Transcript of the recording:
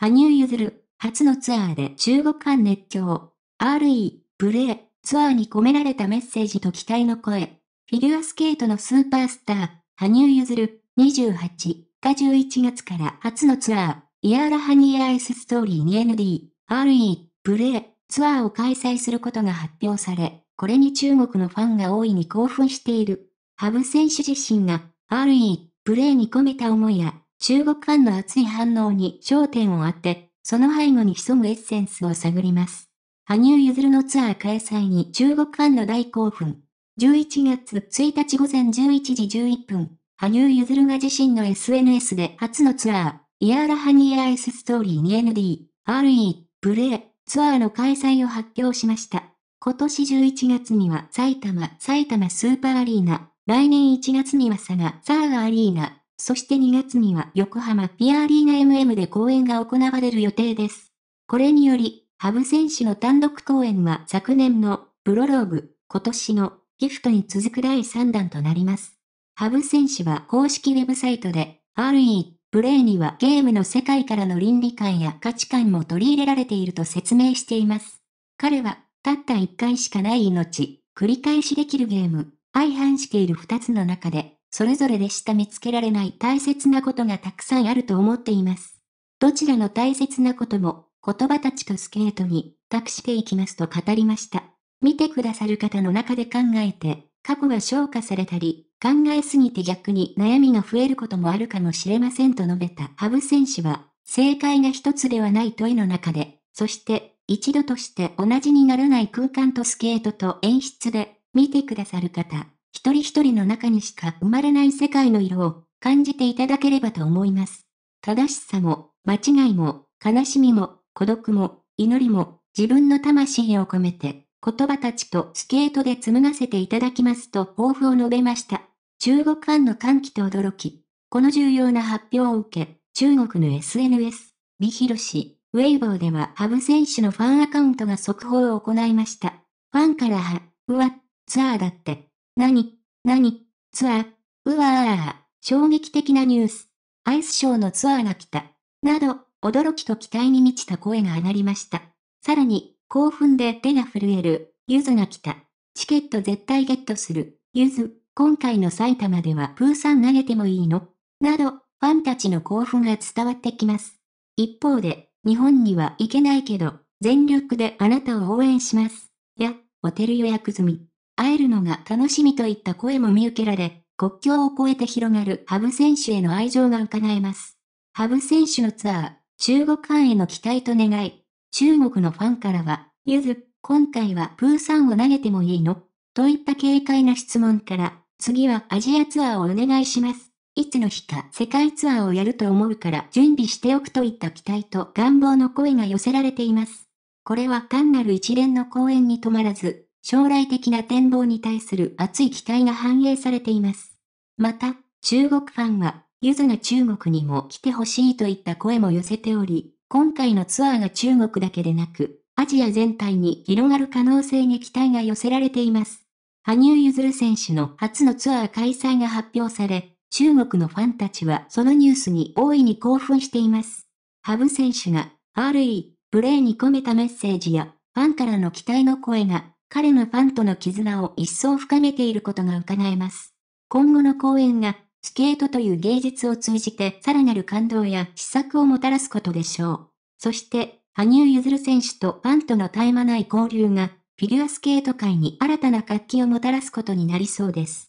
羽生結弦、初のツアーで中国間熱狂。RE、プレイ、ツアーに込められたメッセージと期待の声。フィギュアスケートのスーパースター、羽生結弦、28が11月から初のツアー、イヤーラハニーアイスストーリーに ND、RE、プレイ、ツアーを開催することが発表され、これに中国のファンが大いに興奮している。ハブ選手自身が、RE、プレイに込めた思いや、中国ファンの熱い反応に焦点を当て、その背後に潜むエッセンスを探ります。羽生結弦のツアー開催に中国ファンの大興奮。11月1日午前11時11分、羽生結弦が自身の SNS で初のツアー、イヤーラハニーアイスストーリーに ND、RE、プレイ、ツアーの開催を発表しました。今年11月には埼玉、埼玉スーパーアリーナ、来年1月には佐賀、サーガアリーナ、そして2月には横浜ピアアリーナ MM で公演が行われる予定です。これにより、ハブ選手の単独公演は昨年のプロローグ、今年のギフトに続く第3弾となります。ハブ選手は公式ウェブサイトで、RE、プレイにはゲームの世界からの倫理観や価値観も取り入れられていると説明しています。彼は、たった1回しかない命、繰り返しできるゲーム、相反している2つの中で、それぞれでしか見つけられない大切なことがたくさんあると思っています。どちらの大切なことも、言葉たちとスケートに託していきますと語りました。見てくださる方の中で考えて、過去が消化されたり、考えすぎて逆に悩みが増えることもあるかもしれませんと述べた羽生選手は、正解が一つではない問いの中で、そして、一度として同じにならない空間とスケートと演出で、見てくださる方、一人一人の中にしか生まれない世界の色を感じていただければと思います。正しさも、間違いも、悲しみも、孤独も、祈りも、自分の魂を込めて、言葉たちとスケートで紡がせていただきますと抱負を述べました。中国ファンの歓喜と驚き。この重要な発表を受け、中国の SNS、美広氏、ウェイボーではハブ選手のファンアカウントが速報を行いました。ファンからは、うわ、ツアーだって、何、何、ツアー、うわあ、衝撃的なニュース。アイスショーのツアーが来た。など、驚きと期待に満ちた声が上がりました。さらに、興奮で手が震える、ゆずが来た。チケット絶対ゲットする、ゆず、今回の埼玉ではプーさん投げてもいいのなど、ファンたちの興奮が伝わってきます。一方で、日本には行けないけど、全力であなたを応援します。や、ホテル予約済み。会えるのが楽しみといった声も見受けられ、国境を越えて広がるハブ選手への愛情が伺えます。ハブ選手のツアー、中国ファンへの期待と願い、中国のファンからは、ゆず、今回はプーさんを投げてもいいのといった軽快な質問から、次はアジアツアーをお願いします。いつの日か世界ツアーをやると思うから準備しておくといった期待と願望の声が寄せられています。これは単なる一連の講演に止まらず、将来的な展望に対する熱い期待が反映されています。また、中国ファンは、ゆずが中国にも来てほしいといった声も寄せており、今回のツアーが中国だけでなく、アジア全体に広がる可能性に期待が寄せられています。羽生結弦選手の初のツアー開催が発表され、中国のファンたちはそのニュースに大いに興奮しています。羽生選手が RE、プレーに込めたメッセージや、ファンからの期待の声が彼のファンとの絆を一層深めていることが伺えます。今後の公演が、スケートという芸術を通じてさらなる感動や施策をもたらすことでしょう。そして、羽生結弦選手とファンとの絶え間ない交流が、フィギュアスケート界に新たな活気をもたらすことになりそうです。